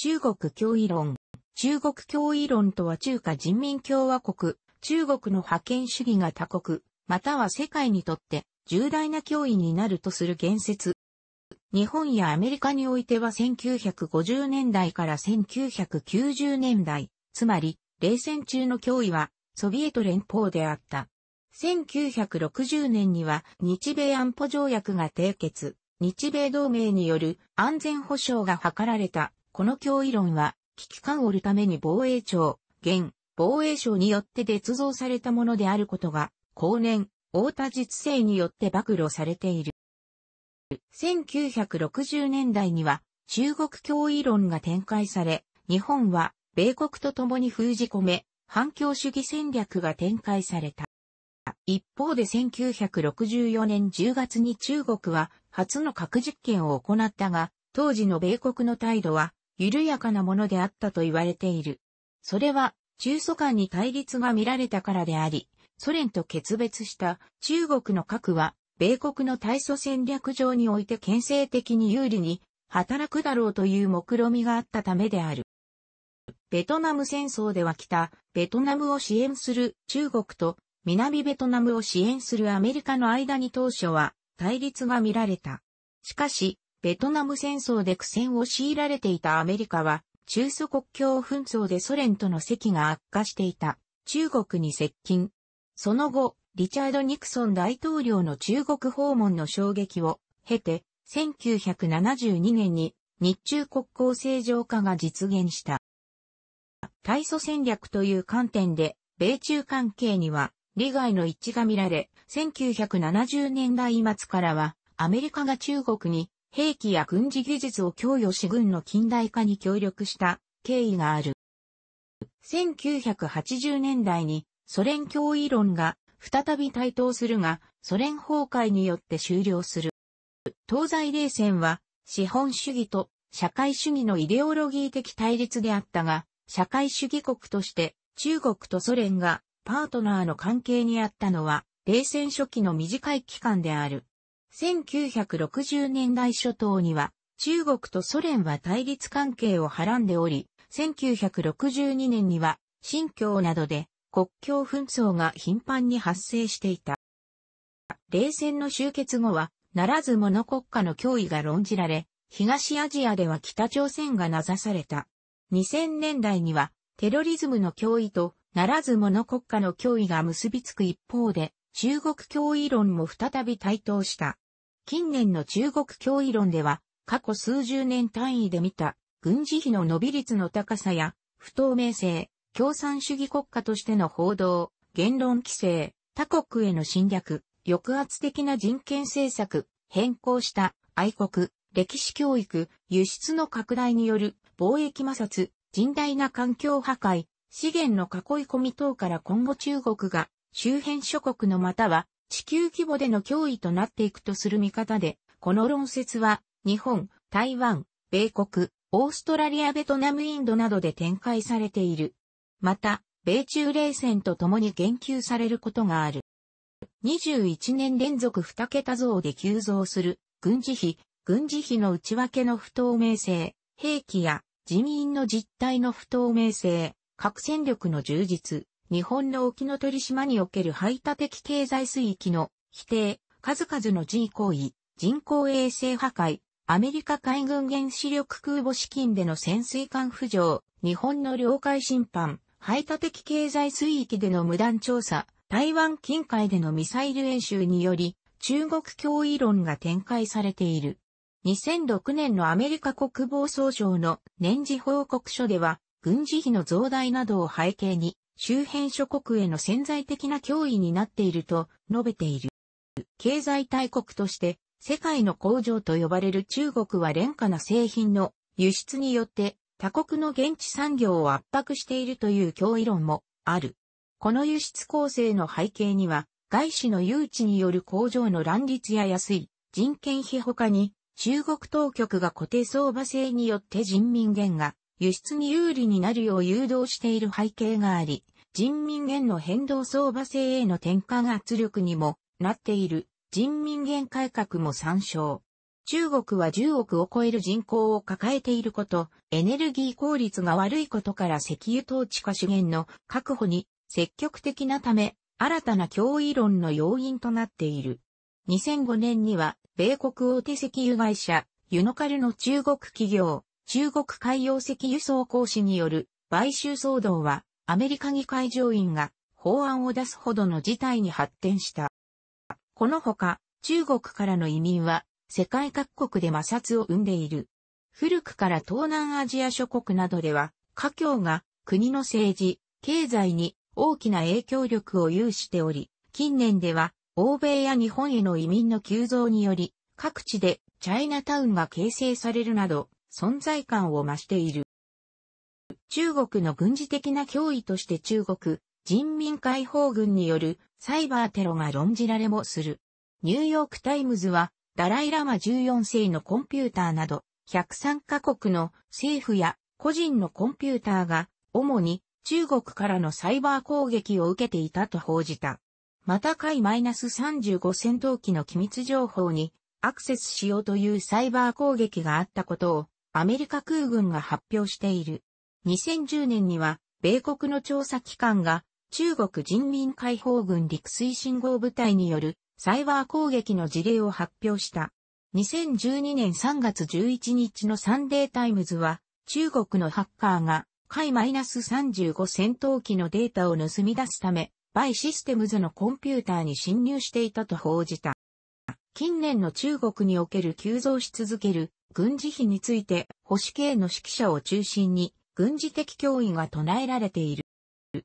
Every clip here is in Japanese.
中国脅威論。中国脅威論とは中華人民共和国、中国の覇権主義が他国、または世界にとって重大な脅威になるとする言説。日本やアメリカにおいては1950年代から1990年代、つまり冷戦中の脅威はソビエト連邦であった。1960年には日米安保条約が締結、日米同盟による安全保障が図られたこの脅威論は、危機感をるために防衛庁、現、防衛省によって捏造されたものであることが、後年、大田実勢によって暴露されている。1960年代には、中国脅威論が展開され、日本は、米国と共に封じ込め、反共主義戦略が展開された。一方で1964年10月に中国は初の核実験を行ったが、当時の米国の態度は緩やかなものであったと言われている。それは、中ソ間に対立が見られたからであり、ソ連と決別した中国の核は、米国の対ソ戦略上において牽制的に有利に働くだろうという目論みがあったためである。ベトナム戦争では北、ベトナムを支援する中国と南ベトナムを支援するアメリカの間に当初は対立が見られた。しかし、ベトナム戦争で苦戦を強いられていたアメリカは、中ソ国境紛争でソ連との席が悪化していた中国に接近。その後、リチャード・ニクソン大統領の中国訪問の衝撃を経て、1972年に日中国交正常化が実現した。対ソ戦略という観点で、米中関係には利害の一致が見られ、1970年代末からはアメリカが中国に兵器や軍事技術を供与し軍の近代化に協力した経緯がある。1980年代にソ連脅威論が再び台頭するが、ソ連崩壊によって終了する。東西冷戦は資本主義と社会主義のイデオロギー的対立であったが、社会主義国として中国とソ連がパートナーの関係にあったのは冷戦初期の短い期間である。1960年代初頭には、中国とソ連は対立関係をはらんでおり、1962年には、新疆などで国境紛争が頻繁に発生していた。冷戦の終結後は、ならず者国家の脅威が論じられ、東アジアでは北朝鮮がなざされた。2000年代には、テロリズムの脅威と、ならず者国家の脅威が結びつく一方で、中国脅威論も再び台頭した。近年の中国脅威論では、過去数十年単位で見た、軍事費の伸び率の高さや、不透明性、共産主義国家としての報道、言論規制、他国への侵略、抑圧的な人権政策、変更した愛国、歴史教育、輸出の拡大による貿易摩擦、甚大な環境破壊、資源の囲い込み等から今後中国が周辺諸国のまたは地球規模での脅威となっていくとする見方で、この論説は日本、台湾、米国、オーストラリア、ベトナム、インドなどで展開されている。また、米中冷戦とともに言及されることがある。21年連続2桁増で急増する軍事費、軍事費の内訳の不透明性、兵器や人員の実態の不透明性、核戦力の充実、日本の沖の鳥島における排他的経済水域の否定、数々の自行為、人工衛星破壊、アメリカ海軍原子力空母資金での潜水艦浮上、日本の領海侵犯、排他的経済水域での無断調査、台湾近海でのミサイル演習により、中国脅威論が展開されている。2006年のアメリカ国防総省の年次報告書では、軍事費の増大などを背景に、周辺諸国への潜在的な脅威になっていると述べている。経済大国として世界の工場と呼ばれる中国は廉価な製品の輸出によって他国の現地産業を圧迫しているという脅威論もある。この輸出構成の背景には外資の誘致による工場の乱立や安い人件費他に中国当局が固定相場制によって人民元が輸出に有利になるよう誘導している背景があり、人民元の変動相場制への転換圧力にもなっている人民元改革も参照。中国は10億を超える人口を抱えていること、エネルギー効率が悪いことから石油統治化資源の確保に積極的なため、新たな脅威論の要因となっている。2005年には、米国大手石油会社、ユノカルの中国企業、中国海洋石油送講士による買収騒動はアメリカ議会上院が法案を出すほどの事態に発展した。このほか中国からの移民は世界各国で摩擦を生んでいる。古くから東南アジア諸国などでは、華僑が国の政治、経済に大きな影響力を有しており、近年では欧米や日本への移民の急増により、各地でチャイナタウンが形成されるなど、存在感を増している。中国の軍事的な脅威として中国人民解放軍によるサイバーテロが論じられもする。ニューヨークタイムズはダライラマ14世のコンピューターなど103カ国の政府や個人のコンピューターが主に中国からのサイバー攻撃を受けていたと報じた。また海 -35 戦闘機の機密情報にアクセスしようというサイバー攻撃があったことをアメリカ空軍が発表している。2010年には、米国の調査機関が、中国人民解放軍陸水信号部隊によるサイバー攻撃の事例を発表した。2012年3月11日のサンデータイムズは、中国のハッカーが、海 -35 戦闘機のデータを盗み出すため、バイシステムズのコンピューターに侵入していたと報じた。近年の中国における急増し続ける軍事費について保守系の指揮者を中心に軍事的脅威が唱えられている。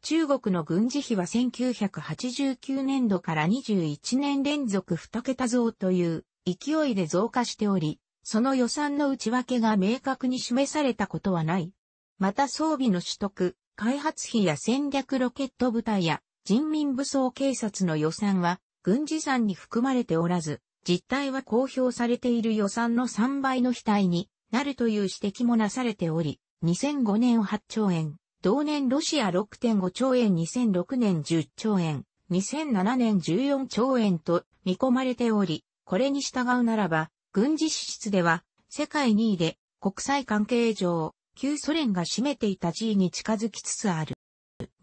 中国の軍事費は1989年度から21年連続2桁増という勢いで増加しており、その予算の内訳が明確に示されたことはない。また装備の取得、開発費や戦略ロケット部隊や人民武装警察の予算は軍事産に含まれておらず、実態は公表されている予算の3倍の非対になるという指摘もなされており、2005年8兆円、同年ロシア6.5兆円、2006年10兆円、2007年14兆円と見込まれており、これに従うならば、軍事支出では世界2位で国際関係上、旧ソ連が占めていた G に近づきつつある。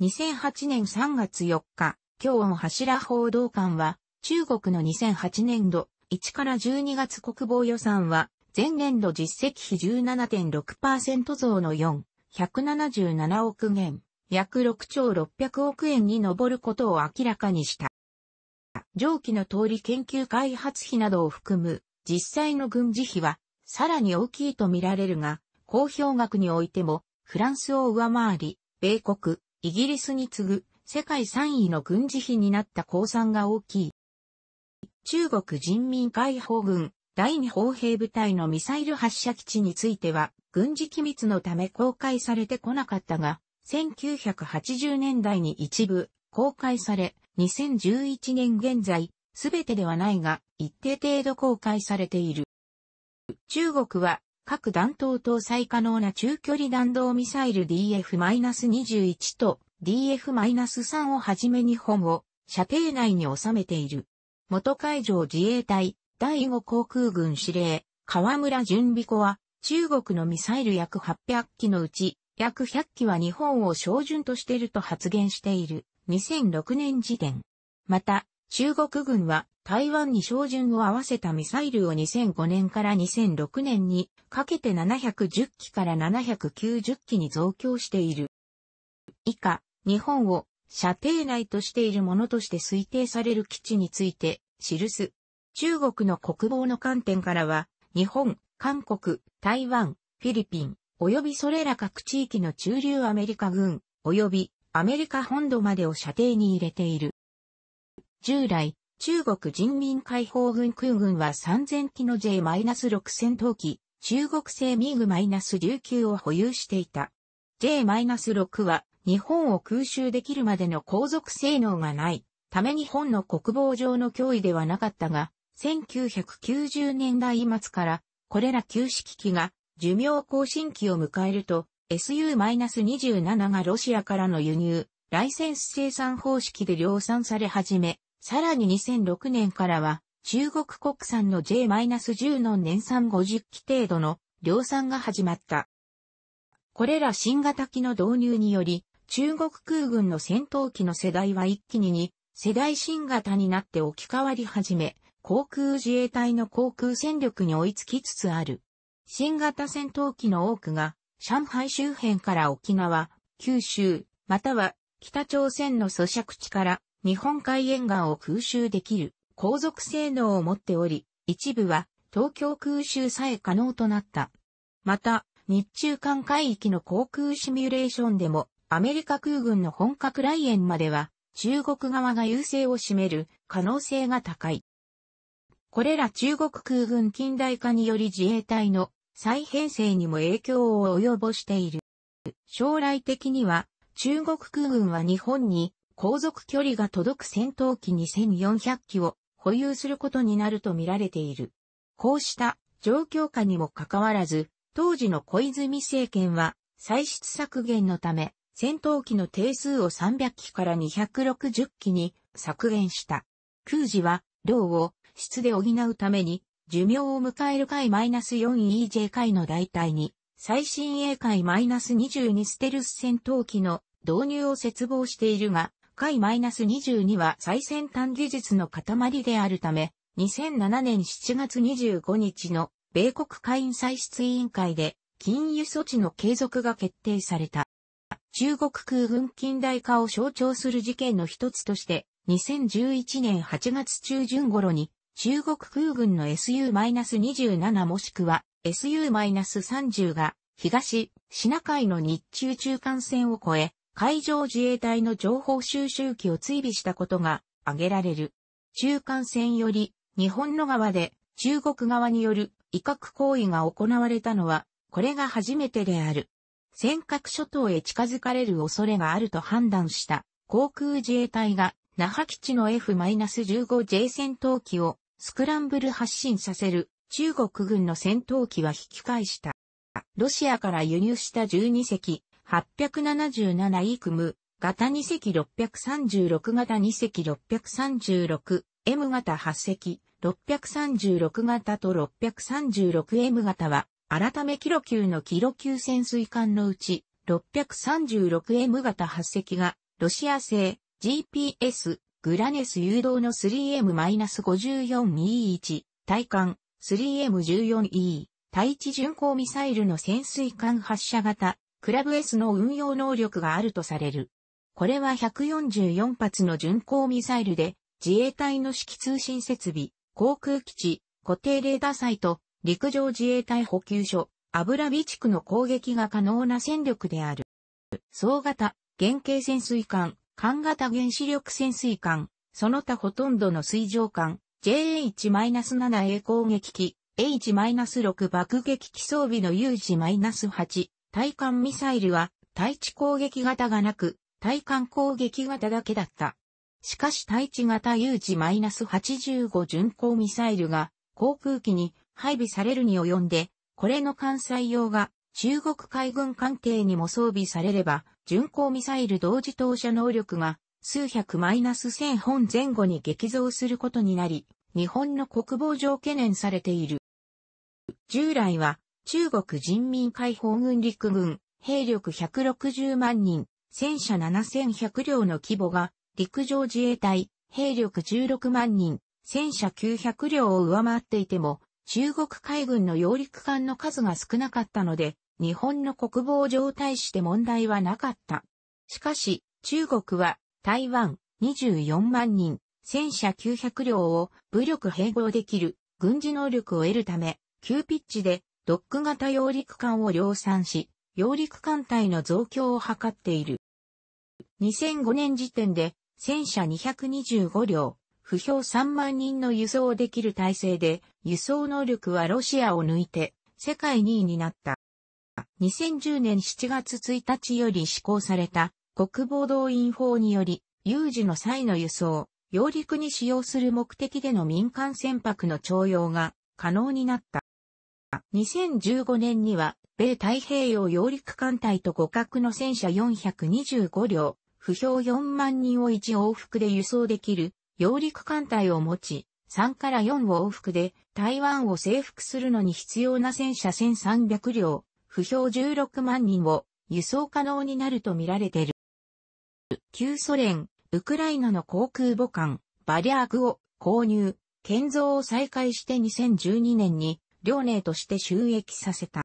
2008年3月4日、京恩柱報道官は、中国の2008年度1から12月国防予算は、前年度実績比17.6%増の4、177億元、約6兆600億円に上ることを明らかにした。上記の通り研究開発費などを含む実際の軍事費はさらに大きいと見られるが、公表額においてもフランスを上回り、米国、イギリスに次ぐ世界3位の軍事費になった公算が大きい。中国人民解放軍第二砲兵部隊のミサイル発射基地については、軍事機密のため公開されてこなかったが、1980年代に一部公開され、2011年現在、すべてではないが、一定程度公開されている。中国は、各弾頭搭載可能な中距離弾道ミサイル DF-21 と DF-3 をはじめ日本を射程内に収めている。元海上自衛隊第5航空軍司令、河村準備庫は、中国のミサイル約800機のうち、約100機は日本を照準としていると発言している2006年時点。また、中国軍は台湾に照準を合わせたミサイルを2005年から2006年にかけて710機から790機に増強している。以下、日本を射程内としているものとして推定される基地について、記す。中国の国防の観点からは、日本、韓国、台湾、フィリピン、及びそれら各地域の中流アメリカ軍、及びアメリカ本土までを射程に入れている。従来、中国人民解放軍空軍は3000機の J-6 戦闘機、中国製ミグ -19 を保有していた。J-6 は日本を空襲できるまでの航続性能がない、ため日本の国防上の脅威ではなかったが、1990年代末からこれら旧式機が寿命更新期を迎えると SU-27 がロシアからの輸入、ライセンス生産方式で量産され始め、さらに2006年からは中国国産の J-10 の年産50機程度の量産が始まった。これら新型機の導入により、中国空軍の戦闘機の世代は一気に2世代新型になって置き換わり始め、航空自衛隊の航空戦力に追いつきつつある。新型戦闘機の多くが、上海周辺から沖縄、九州、または北朝鮮の咀嚼地から日本海沿岸を空襲できる航続性能を持っており、一部は東京空襲さえ可能となった。また、日中間海域の航空シミュレーションでもアメリカ空軍の本格来園までは、中国側が優勢を占める可能性が高い。これら中国空軍近代化により自衛隊の再編成にも影響を及ぼしている。将来的には中国空軍は日本に航続距離が届く戦闘機2400機を保有することになると見られている。こうした状況下にもかかわらず、当時の小泉政権は歳出削減のため戦闘機の定数を300機から260機に削減した。空時は、量を質で補うために、寿命を迎える回 -4EJ 回の代替に、最新鋭回 -22 ステルス戦闘機の導入を切望しているが、回 -22 は最先端技術の塊であるため、2007年7月25日の米国会員歳出委員会で禁輸措置の継続が決定された。中国空軍近代化を象徴する事件の一つとして、2011年8月中旬頃に、中国空軍の SU-27 もしくは SU-30 が、東、シナ海の日中中間線を越え、海上自衛隊の情報収集機を追尾したことが挙げられる。中間線より日本の側で中国側による威嚇行為が行われたのは、これが初めてである。尖閣諸島へ近づかれる恐れがあると判断した航空自衛隊が那覇基地の F-15J 戦闘機をスクランブル発進させる中国軍の戦闘機は引き返した。ロシアから輸入した12隻877イクム型2隻636型2隻 636M 型8隻636型と 636M 型は改めキロ級のキロ級潜水艦のうち 636M 型8隻がロシア製 GPS グラネス誘導の 3M-54E1 対艦 3M14E 対地巡航ミサイルの潜水艦発射型クラブ S の運用能力があるとされる。これは144発の巡航ミサイルで自衛隊の指揮通信設備、航空基地、固定レーダーサイト、陸上自衛隊補給所、油備蓄の攻撃が可能な戦力である。総型、原型潜水艦、艦型原子力潜水艦、その他ほとんどの水上艦、JH-7A 攻撃機、H-6 爆撃機装備の u 事 -8、対艦ミサイルは、対地攻撃型がなく、対艦攻撃型だけだった。しかし対地型 u 事 -85 巡航ミサイルが、航空機に配備されるに及んで、これの艦載用が中国海軍艦艇にも装備されれば、巡航ミサイル同時投射能力が数百マイナス千本前後に激増することになり、日本の国防上懸念されている。従来は中国人民解放軍陸軍兵力160万人、戦車7100両の規模が陸上自衛隊兵力16万人、戦車900両を上回っていても、中国海軍の揚陸艦の数が少なかったので、日本の国防上対して問題はなかった。しかし、中国は台湾24万人、戦車900両を武力併合できる軍事能力を得るため、急ピッチでドック型揚陸艦を量産し、揚陸艦隊の増強を図っている。2005年時点で戦車225両、不評3万人の輸送できる体制で、輸送能力はロシアを抜いて、世界2位になった。2010年7月1日より施行された国防動員法により、有事の際の輸送、揚陸に使用する目的での民間船舶の徴用が可能になった。2015年には、米太平洋揚陸艦隊と互角の戦車425両、不評4万人を一往復で輸送できる揚陸艦隊を持ち、3から4往復で台湾を征服するのに必要な戦車1300両、不評16万人を輸送可能になると見られている。旧ソ連、ウクライナの航空母艦、バリャークを購入、建造を再開して2012年に遼寧として収益させた。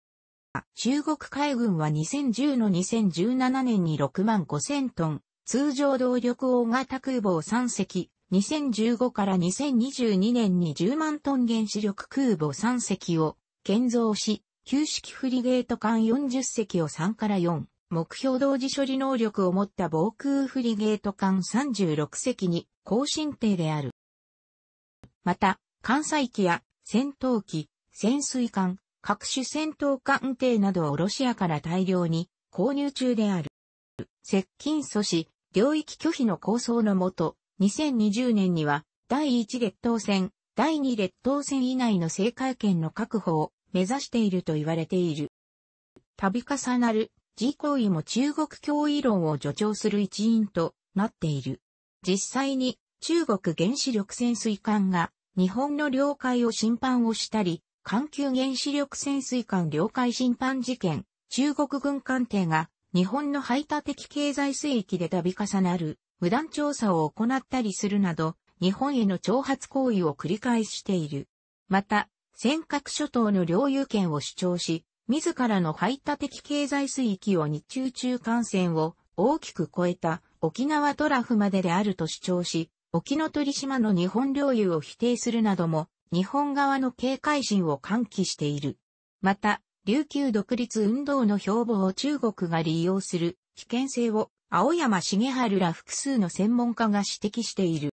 中国海軍は2010の2017年に6万5000トン、通常動力大型空母を3隻、2015から2022年に10万トン原子力空母3隻を建造し、旧式フリゲート艦40隻を3から4、目標同時処理能力を持った防空フリゲート艦36隻に更新艇である。また、艦載機や戦闘機、潜水艦、各種戦闘艦艇などをロシアから大量に購入中である。接近阻止、領域拒否の構想のもと、2020年には、第1列島線、第2列島線以内の正解権の確保を目指していると言われている。度重なる自行為も中国脅威論を助長する一因となっている。実際に中国原子力潜水艦が日本の領海を侵犯をしたり、環球原子力潜水艦領海侵犯事件、中国軍艦艇が日本の排他的経済水域で度重なる無断調査を行ったりするなど、日本への挑発行為を繰り返している。また、尖閣諸島の領有権を主張し、自らの排他的経済水域を日中中間線を大きく超えた沖縄トラフまでであると主張し、沖ノ鳥島の日本領有を否定するなども、日本側の警戒心を喚起している。また、琉球独立運動の標榜を中国が利用する危険性を青山茂春ら複数の専門家が指摘している。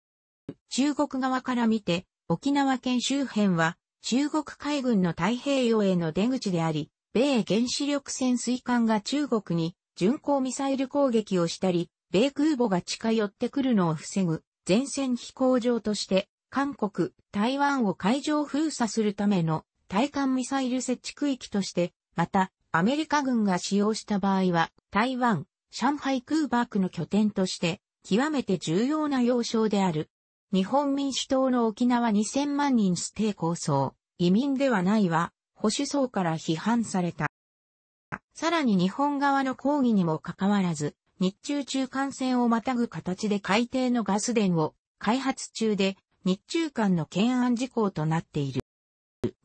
中国側から見て沖縄県周辺は中国海軍の太平洋への出口であり、米原子力潜水艦が中国に巡航ミサイル攻撃をしたり、米空母が近寄ってくるのを防ぐ前線飛行場として、韓国、台湾を海上封鎖するための対艦ミサイル設置区域として、また、アメリカ軍が使用した場合は、台湾、上海空爆の拠点として、極めて重要な要衝である。日本民主党の沖縄2000万人ステイ構想、移民ではないは、保守層から批判された。さらに日本側の抗議にもかかわらず、日中中間線をまたぐ形で海底のガス田を開発中で、日中間の懸案事項となっている。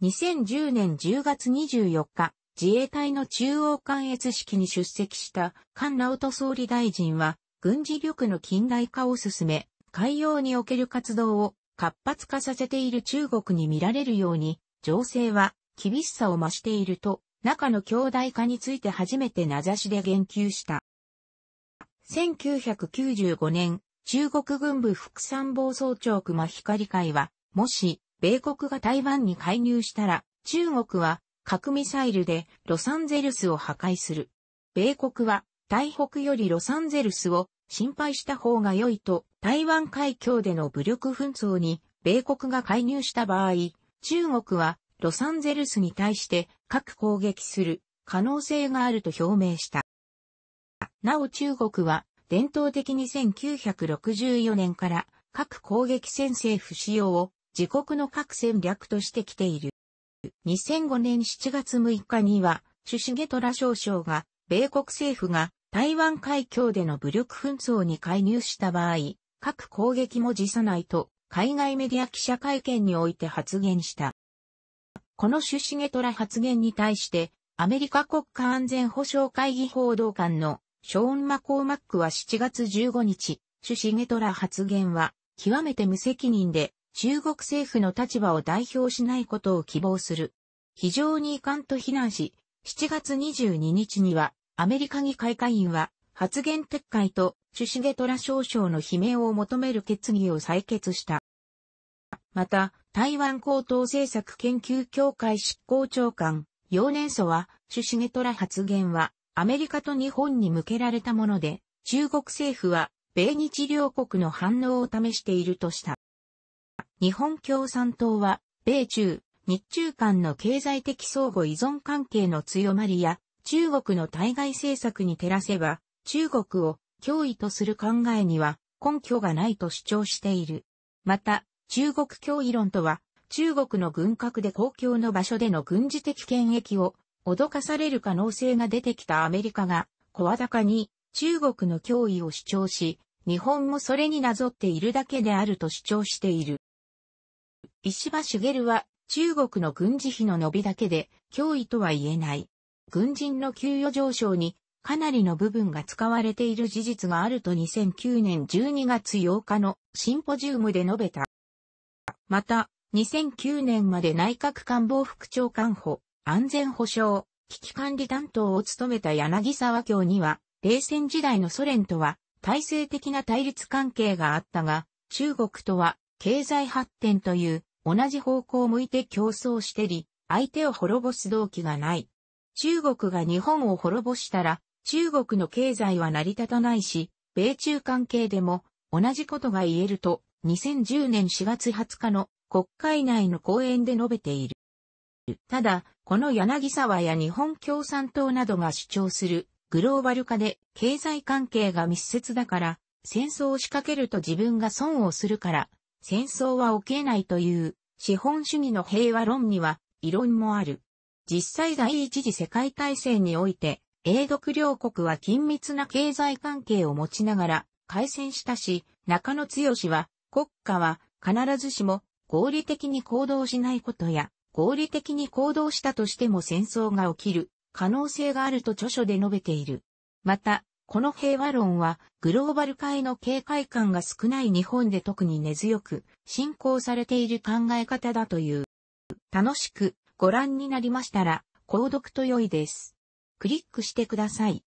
2010年10月24日、自衛隊の中央関越式に出席した菅直人総理大臣は、軍事力の近代化を進め、海洋における活動を活発化させている中国に見られるように、情勢は厳しさを増していると、中の兄弟化について初めて名指しで言及した。1995年、中国軍部副参謀総長熊光会は、もし、米国が台湾に介入したら、中国は核ミサイルでロサンゼルスを破壊する。米国は台北よりロサンゼルスを心配した方が良いと台湾海峡での武力紛争に米国が介入した場合、中国はロサンゼルスに対して核攻撃する可能性があると表明した。なお中国は伝統的に1964年から核攻撃戦政不使用を自国の核戦略としてきている。2005年7月6日には、ュシゲトラ少将が、米国政府が台湾海峡での武力紛争に介入した場合、各攻撃も辞さないと、海外メディア記者会見において発言した。このュシゲトラ発言に対して、アメリカ国家安全保障会議報道官のショーン・マコーマックは7月15日、ュシゲトラ発言は、極めて無責任で、中国政府の立場を代表しないことを希望する。非常に遺憾と非難し、7月22日には、アメリカ議会会員は、発言撤回と、シュシゲトラ少将の悲鳴を求める決議を採決した。また、台湾高等政策研究協会執行長官、幼年祖は、シュシゲトラ発言は、アメリカと日本に向けられたもので、中国政府は、米日両国の反応を試しているとした。日本共産党は、米中、日中間の経済的相互依存関係の強まりや、中国の対外政策に照らせば、中国を脅威とする考えには根拠がないと主張している。また、中国脅威論とは、中国の軍拡で公共の場所での軍事的権益を脅かされる可能性が出てきたアメリカが、声高に中国の脅威を主張し、日本もそれになぞっているだけであると主張している。石破茂は中国の軍事費の伸びだけで脅威とは言えない。軍人の給与上昇にかなりの部分が使われている事実があると2009年12月8日のシンポジウムで述べた。また、2009年まで内閣官房副長官補、安全保障、危機管理担当を務めた柳沢京には、冷戦時代のソ連とは体制的な対立関係があったが、中国とは経済発展という同じ方向を向いて競争してり、相手を滅ぼす動機がない。中国が日本を滅ぼしたら、中国の経済は成り立たないし、米中関係でも同じことが言えると、2010年4月20日の国会内の講演で述べている。ただ、この柳沢や日本共産党などが主張するグローバル化で経済関係が密接だから、戦争を仕掛けると自分が損をするから、戦争は起きないという資本主義の平和論には異論もある。実際第一次世界大戦において、英独両国は緊密な経済関係を持ちながら開戦したし、中野剛は国家は必ずしも合理的に行動しないことや、合理的に行動したとしても戦争が起きる可能性があると著書で述べている。また、この平和論は、グローバル化への警戒感が少ない日本で特に根強く、信仰されている考え方だという。楽しくご覧になりましたら、購読と良いです。クリックしてください。